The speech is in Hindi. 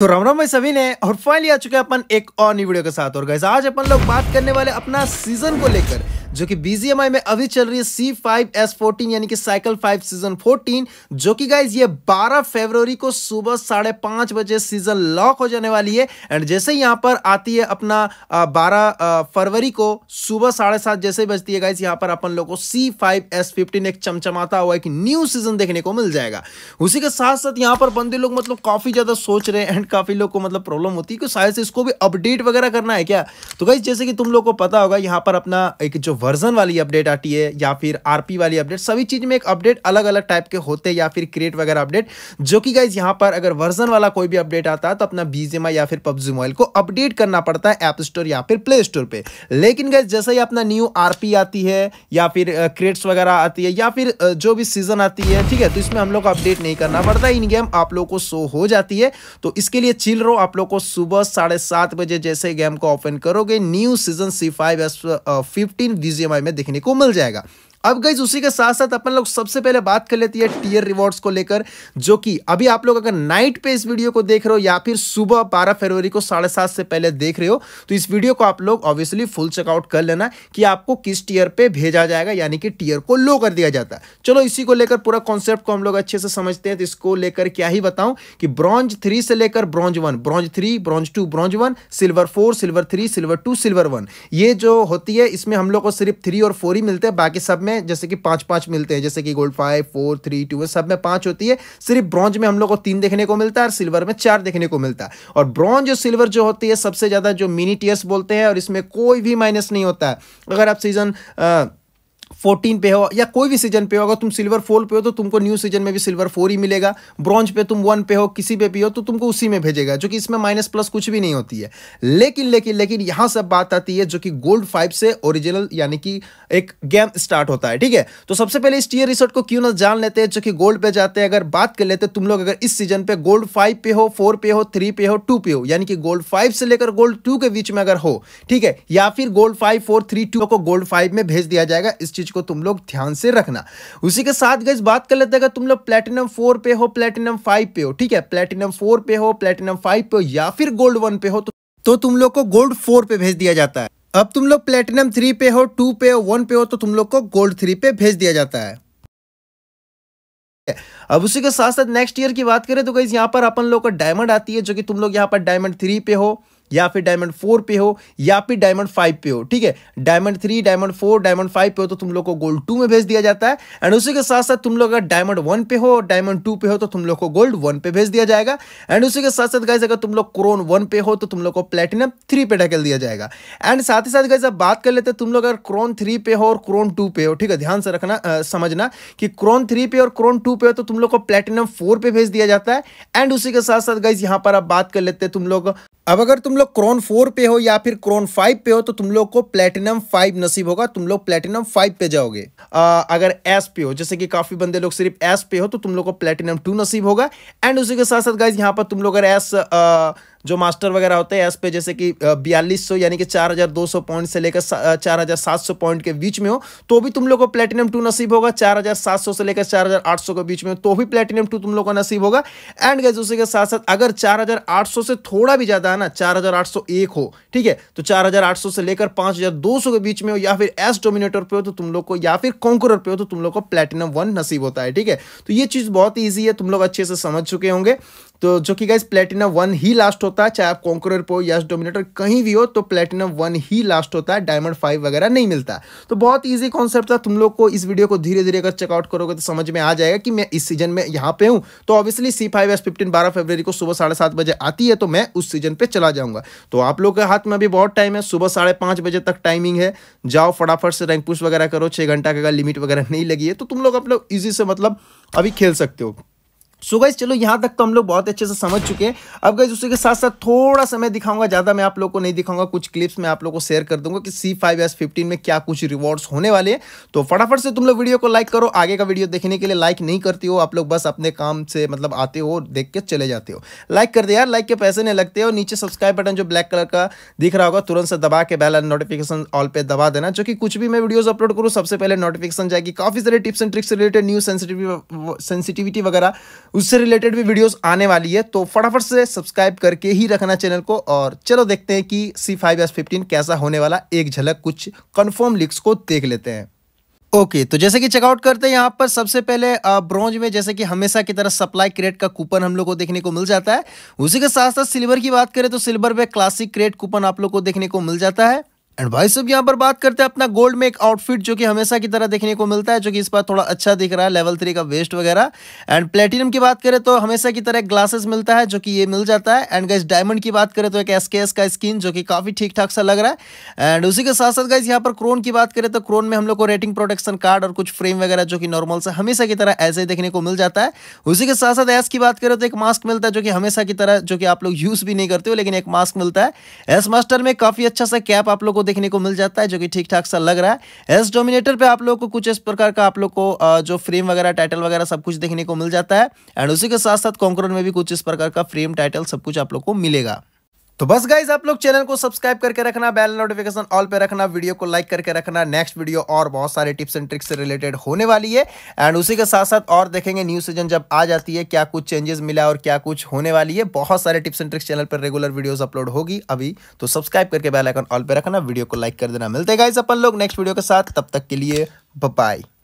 तो राम राम भाई सभी ने और फाइनली आ चुके हैं अपन एक और नई वीडियो के साथ और गैस आज अपन लोग बात करने वाले अपना सीजन को लेकर जो कि बीजीएमआई में अभी चल रही है सी फाइव एस फोर्टीन यानी कि साइकिल फाइव सीजन फोर्टीन जो कि गाइज ये 12 फरवरी को सुबह साढ़े पांच बजे सीजन लॉक हो जाने वाली है एंड जैसे यहाँ पर आती है अपना बारह फरवरी को सुबह साढ़े सात जैसे ही बजती है गाइज यहाँ पर अपन लोग को सी फाइव एस फिफ्टीन एक चमचमाता हुआ एक न्यू सीजन देखने को मिल जाएगा उसी के साथ साथ यहाँ पर बंदे लोग मतलब काफी ज्यादा सोच रहे हैं एंड काफ़ी लोग को मतलब प्रॉब्लम होती है कि शायद से इसको भी अपडेट वगैरह करना है क्या तो गाइज जैसे कि तुम लोग को पता होगा यहाँ पर अपना एक जो वर्जन वाली अपडेट आती है या फिर आरपी वाली अपडेट सभी चीज़ में एक अपडेट अलग अलग टाइप के होते हैं या फिर क्रिएट वगैरह अपडेट जो कि गाइज यहाँ पर अगर वर्जन वाला कोई भी अपडेट आता है तो अपना बीजेमा या फिर पबजी मोबाइल को अपडेट करना पड़ता है ऐप स्टोर या फिर प्ले स्टोर पर लेकिन गाइज जैसे ही अपना न्यू आर आती है या फिर क्रेट्स वगैरह आती है या फिर जो भी सीजन आती है ठीक है तो इसमें हम लोग को अपडेट नहीं करना पड़ता इन गेम आप लोग को शो हो जाती है तो इसके इसके लिए चिल रहो आप लोग को सुबह साढ़े सात बजे जैसे गेम को ओपन करोगे new season C five S fifteen में देखने को मिल जाएगा अब गई उसी के साथ साथ अपन लोग सबसे पहले बात कर लेती है टीयर रिवॉर्ड्स को लेकर जो कि अभी आप लोग अगर नाइट पे इस वीडियो को देख रहे हो या फिर सुबह 12 फरवरी को साढ़े सात से पहले देख रहे हो तो इस वीडियो को आप लोग ऑब्वियसली फुल चेकआउट कर लेना कि आपको किस टीयर पे भेजा जाएगा यानी कि टीयर को लो कर दिया जाता है चलो इसी को लेकर पूरा कॉन्सेप्ट को हम लोग अच्छे से समझते हैं तो इसको लेकर क्या ही बताऊं कि ब्रॉन्ज थ्री से लेकर bronze one bronze three bronze two bronze one silver four silver three silver two silver one ये जो होती है इसमें हम लोग को सिर्फ थ्री और फोर ही मिलते हैं बाकी सब में जैसे कि पांच पांच मिलते हैं जैसे कि gold five four three two सब में पांच होती है सिर्फ ब्रॉन्ज में हम लोग को तीन देखने को मिलता है और सिल्वर में चार देखने को मिलता है और ब्रॉन्ज और सिल्वर जो होती है सबसे ज़्यादा जो मिनी टीयर्स बोलते हैं और इसमें कोई भी माइनस नहीं होता है अगर आप सीजन आ, फोर्टीन पे हो या कोई भी सीजन पे हो अगर तुम सिल्वर फोर पे हो तो तुमको न्यू सीजन में भी सिल्वर फोर ही मिलेगा ब्रॉन्ज पे तुम वन पे हो किसी पे भी हो तो तुमको उसी में भेजेगा जो कि इसमें माइनस प्लस कुछ भी नहीं होती है लेकिन लेकिन लेकिन यहां सब बात आती है जो कि गोल्ड फाइव से ओरिजिनल यानी कि एक गेम स्टार्ट होता है ठीक है तो सबसे पहले इस टीयर रिसोर्ट को क्यों ना जान लेते हैं जो कि गोल्ड पे जाते हैं अगर बात कर लेते तुम लोग अगर इस सीजन पे गोल्ड फाइव पे हो फोर पे हो थ्री पे हो टू पे हो यानी कि गोल्ड फाइव से लेकर गोल्ड टू के बीच में अगर हो ठीक है या फिर gold five four three two को गोल्ड फाइव में भेज दिया जाएगा इस चीज को तुम लोग ध्यान से रखना उसी के साथ गई बात कर लेते अगर तुम लोग प्लेटिनम फोर पे हो प्लेटिनम फाइव पे हो ठीक है प्लेटिनम फोर पे हो प्लेटिनम फाइव पे हो या फिर गोल्ड वन पे हो तो, तो तुम लोग को गोल्ड फोर पे भेज दिया जाता है अब तुम लोग प्लेटिनम थ्री पे हो टू पे हो वन पे हो तो तुम लोग को गोल्ड थ्री पे भेज दिया जाता है अब उसी के साथ साथ नेक्स्ट ईयर की बात करें तो गई यहां पर अपन लोग का डायमंड आती है जो कि तुम लोग यहां पर डायमंड थ्री पे हो या फिर डायमंड फोर पे हो या फिर डायमंड फाइव पे हो ठीक है diamond three diamond four diamond five पे हो तो तुम लोग को गोल्ड टू में भेज दिया जाता है एंड उसी के साथ साथ तुम लोग अगर डायमंड वन पे हो डायमंड टू पे हो तो तुम लोग को गोल्ड वन पे भेज दिया जाएगा एंड उसी के साथ साथ गाइज अगर तुम लोग क्रोन वन पे हो तो तुम लोग को प्लेटिनम थ्री पे ढकेल दिया जाएगा एंड साथ ही साथ गाइज अब बात कर लेते हैं तुम लोग अगर क्रोन थ्री पे हो और क्रोन टू पे हो ठीक है ध्यान से रखना समझना कि क्रोन थ्री पे और क्रोन टू पे हो तो तुम लोग को प्लेटिनम फोर पे भेज दिया जाता है एंड उसी के साथ साथ गाइज यहाँ पर आप बात कर लेते हैं तुम लोग अब अगर तुम लोग क्रोन फोर पे हो या फिर क्रोन फाइव पे हो तो तुम लोग को प्लेटिनम फाइव नसीब होगा तुम लोग प्लेटिनम फाइव पे जाओगे आ, अगर एस पे हो जैसे कि काफी बंदे लोग सिर्फ एस पे हो तो तुम लोग को प्लेटिनम टू नसीब होगा एंड उसी के साथ साथ गाइज यहाँ पर तुम लोग अगर एस जो मास्टर वगैरह होते हैं एस पे जैसे कि बयालीस सौ यानी कि चार हज़ार दो सौ पॉइंट से लेकर चार हज़ार सात सौ पॉइंट के बीच में हो तो भी तुम लोग को प्लेटिनम टू नसीब होगा चार हज़ार सात सौ से लेकर चार हज़ार आठ सौ के बीच में तो भी प्लेटिनम टू तुम लोग को नसीब होगा एंड गैस उसी के साथ साथ अगर चार हज़ार आठ सौ से थोड़ा भी ज़्यादा है ना चार हज़ार आठ सौ एक हो ठीक है तो चार हज़ार आठ सौ से लेकर पांच हज़ार दो सौ के बीच में हो या फिर एस डोमिनेटर पे हो तो तुम लोग को या फिर कॉन्कुरर पे हो तो तुम लोग को प्लेटिनम वन नसीब होता है ठीक है तो ये चीज़ बहुत ईजी है तुम लोग अच्छे से समझ चुके होंगे तो जो कि गाइज प्लेटिनम वन ही लास्ट होता है चाहे आप कॉन्क्रोर पो या डोमिनेटर कहीं भी हो तो प्लेटिनम वन ही लास्ट होता है डायमंड फाइव वगैरह नहीं मिलता तो बहुत ईजी कॉन्सेप्ट था तुम लोग को इस वीडियो को धीरे धीरे अगर चेकआउट करोगे तो समझ में आ जाएगा कि मैं इस सीजन में यहाँ पे हूँ तो obviously C five S fifteen बारह फेब्रवरी को सुबह साढ़े सात बजे आती है तो मैं उस सीजन पर चला जाऊँगा तो आप लोग के हाथ में अभी बहुत टाइम है सुबह साढ़े पाँच बजे तक टाइमिंग है जाओ फटाफट से रैंक पुश वगैरह करो छः घंटा का लिमिट वगैरह नहीं लगी है तो तुम लोग अपने ईजी से मतलब अभी खेल सकते हो सो so गाइज चलो यहाँ तक तो हम लोग बहुत अच्छे से समझ चुके हैं अब गाइज उसी के साथ साथ थोड़ा सा दिखाऊंगा ज़्यादा मैं आप लोग को नहीं दिखाऊंगा कुछ क्लिप्स मैं आप लोग को शेयर कर दूंगा कि सी फाइव एस फिफ्टीन में क्या कुछ रिवॉर्ड्स होने वाले हैं तो फटाफट से तुम लोग वीडियो को लाइक करो आगे का वीडियो देखने के लिए लाइक नहीं करती हो आप लोग बस अपने काम से मतलब आते हो देख के चले जाते हो लाइक कर दे यार लाइक के पैसे नहीं लगते हो नीचे सब्सक्राइब बटन जो ब्लैक कलर का दिख रहा होगा तुरंत से दबा के बैल नोटिफिकेशन ऑल पे दबा देना जो कुछ भी मैं वीडियोज अपलोड करूँ सबसे पहले नोटिफिकेशन जाएगी काफ़ी सारे tips and tricks related news sensitivity वगैरह उससे रिलेटेड भी वीडियोस आने वाली है तो फटाफट से सब्सक्राइब करके ही रखना चैनल को और चलो देखते हैं कि सी फाइव एस फिफ्टीन कैसा होने वाला एक झलक कुछ कन्फर्म लिक्स को देख लेते हैं ओके okay, तो जैसे कि चेकआउट करते हैं यहाँ पर सबसे पहले ब्रॉन्ज में जैसे कि हमेशा की तरह सप्लाई क्रेट का कूपन हम लोग को देखने को मिल जाता है उसी के साथ साथ सिल्वर की बात करें तो सिल्वर में क्लासिक क्रेट कूपन आप लोग को देखने को मिल जाता है एंड भाई सब यहाँ पर बात करते हैं अपना गोल्ड में एक आउटफिट जो कि हमेशा की तरह देखने को मिलता है जो कि इस बार थोड़ा अच्छा दिख रहा है लेवल थ्री का वेस्ट वगैरह एंड प्लेटिनम की बात करें तो हमेशा की तरह ग्लासेस मिलता है जो कि ये मिल जाता है एंड गाइज डायमंड की बात करें तो एक एस का स्किन जो कि काफ़ी ठीक ठाक सा लग रहा है एंड उसी के साथ साथ गाइज यहाँ पर क्रोन की बात करें तो क्रोन में हम लोग को रेटिंग प्रोटेक्शन कार्ड और कुछ फ्रेम वगैरह जो कि नॉर्मल से हमेशा की तरह ऐसे ही देखने को मिल जाता है उसी के साथ साथ एस की बात करें तो एक मास्क मिलता है जो कि हमेशा की तरह जो कि आप लोग यूज़ भी नहीं करते हो लेकिन एक मास्क मिलता है एस मास्टर में काफ़ी अच्छा सा कैप आप लोग को देखने को मिल जाता है जो कि ठीक ठाक सा लग रहा है एस डोमिनेटर पे आप लोग को कुछ इस प्रकार का आप लोग को जो फ्रेम वगैरह टाइटल वगैरह सब कुछ देखने को मिल जाता है एंड उसी के साथ साथ कॉन्क्रोन में भी कुछ इस प्रकार का फ्रेम टाइटल सब कुछ आप लोग को मिलेगा तो बस गाइज आप लोग चैनल को सब्सक्राइब करके रखना बेल नोटिफिकेशन ऑल पे रखना वीडियो को लाइक करके रखना नेक्स्ट वीडियो और बहुत सारे टिप्स एंड ट्रिक्स से रिलेटेड होने वाली है एंड उसी के साथ साथ और देखेंगे न्यू सीजन जब आ जाती है क्या कुछ चेंजेस मिला और क्या कुछ होने वाली है बहुत सारे टिप्स एंड ट्रिक्स चैनल पर रेगुलर वीडियोज अपलोड होगी अभी तो सब्सक्राइब करके बेलाइकन ऑल पे रखना वीडियो को लाइक कर देना मिलते गाइज अपन लोग नेक्स्ट वीडियो के साथ तब तक के लिए बाय